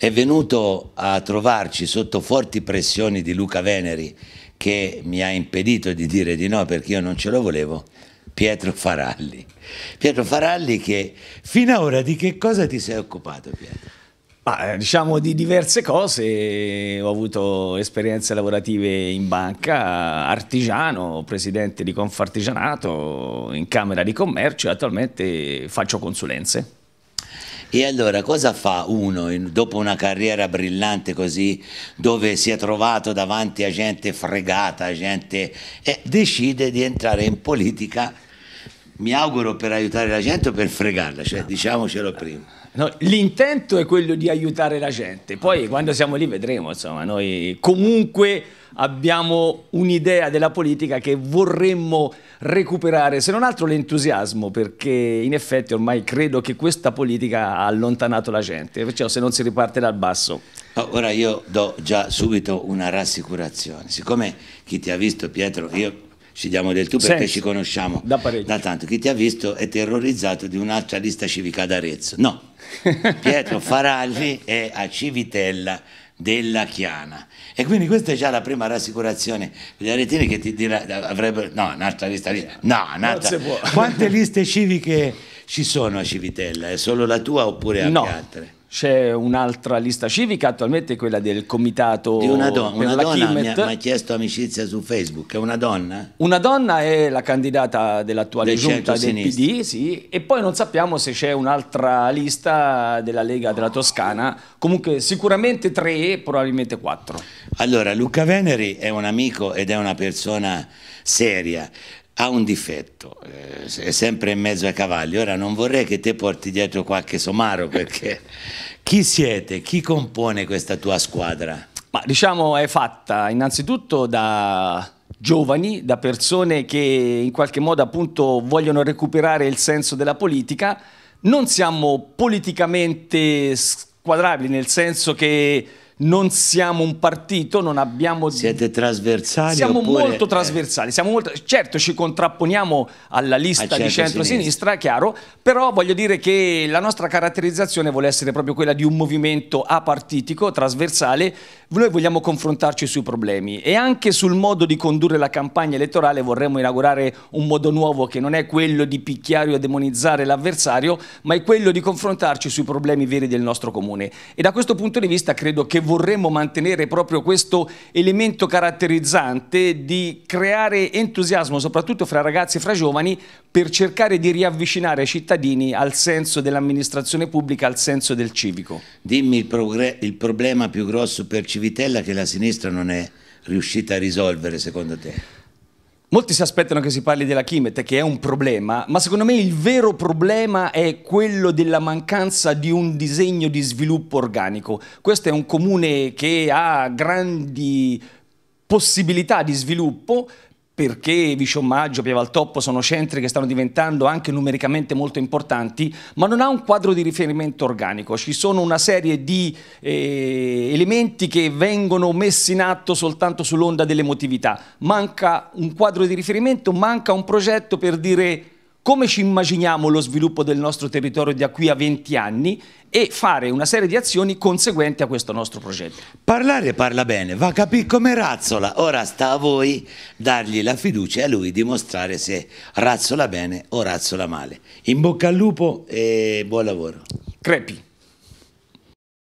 è venuto a trovarci sotto forti pressioni di Luca Veneri che mi ha impedito di dire di no perché io non ce lo volevo, Pietro Faralli. Pietro Faralli che ora di che cosa ti sei occupato Pietro? Ma, eh, diciamo di diverse cose, ho avuto esperienze lavorative in banca, artigiano, presidente di Confartigianato, in Camera di Commercio e attualmente faccio consulenze. E allora cosa fa uno in, dopo una carriera brillante così, dove si è trovato davanti a gente fregata, gente, eh, decide di entrare in politica, mi auguro per aiutare la gente o per fregarla, cioè, diciamocelo prima. No, l'intento è quello di aiutare la gente, poi ah. quando siamo lì vedremo, insomma, noi comunque abbiamo un'idea della politica che vorremmo recuperare, se non altro l'entusiasmo, perché in effetti ormai credo che questa politica ha allontanato la gente, perciò se non si riparte dal basso. Ah, ora io do già subito una rassicurazione, siccome chi ti ha visto Pietro, io ci diamo del tu perché Senso. ci conosciamo da, da, tanto. Chi ti ha visto è terrorizzato di un'altra lista civica ad Arezzo. No, Pietro Faralli è a Civitella della Chiana. E quindi questa è già la prima rassicurazione degli gli aretini che ti dirà, avrebbero, no, un'altra lista, lì. no, un'altra. Quante liste civiche ci sono a Civitella? È solo la tua oppure anche no. altre? C'è un'altra lista civica, attualmente quella del comitato di una, don- una donna mi ha, mi ha, chiesto amicizia su Facebook, è una donna? Una donna è la candidata dell'attuale del giunta del PD, sì, e poi non sappiamo se c'è un'altra lista della Lega della Toscana, comunque sicuramente tre, probabilmente quattro. Allora, Luca Veneri è un amico ed è una persona seria ha un difetto, eh, è sempre in mezzo ai cavalli. Ora non vorrei che te porti dietro qualche somaro perché chi siete, chi compone questa tua squadra? Ma diciamo è fatta innanzitutto da giovani, da persone che in qualche modo appunto vogliono recuperare il senso della politica. Non siamo politicamente squadrabili nel senso che non siamo un partito, non abbiamo... Siete trasversali? Siamo oppure... molto trasversali, siamo molto... certo ci contrapponiamo alla lista ah, di certo, centro-sinistra, chiaro, però voglio dire che la nostra caratterizzazione vuole essere proprio quella di un movimento apartitico, trasversale, noi vogliamo confrontarci sui problemi e anche sul modo di condurre la campagna elettorale vorremmo inaugurare un modo nuovo che non è quello di picchiare o demonizzare l'avversario, ma è quello di confrontarci sui problemi veri del nostro comune e da questo punto di vista credo che vorremmo mantenere proprio questo elemento caratterizzante di creare entusiasmo soprattutto fra ragazzi e fra giovani per cercare di riavvicinare i cittadini al senso dell'amministrazione pubblica, al senso del civico. Dimmi il, il problema più grosso per Civitella che la sinistra non è riuscita a risolvere secondo te? Molti si aspettano che si parli della Kimet, che è un problema, ma secondo me il vero problema è quello della mancanza di un disegno di sviluppo organico. Questo è un comune che ha grandi possibilità di sviluppo, perché Vision Maggio, Pievaltoppo sono centri che stanno diventando anche numericamente molto importanti, ma non ha un quadro di riferimento organico. Ci sono una serie di eh, elementi che vengono messi in atto soltanto sull'onda dell'emotività. Manca un quadro di riferimento, manca un progetto per dire come ci immaginiamo lo sviluppo del nostro territorio da qui a 20 anni e fare una serie di azioni conseguenti a questo nostro progetto. Parlare parla bene, va a capire come Razzola, ora sta a voi dargli la fiducia e a lui dimostrare se Razzola bene o Razzola male. In bocca al lupo e buon lavoro. Crepi.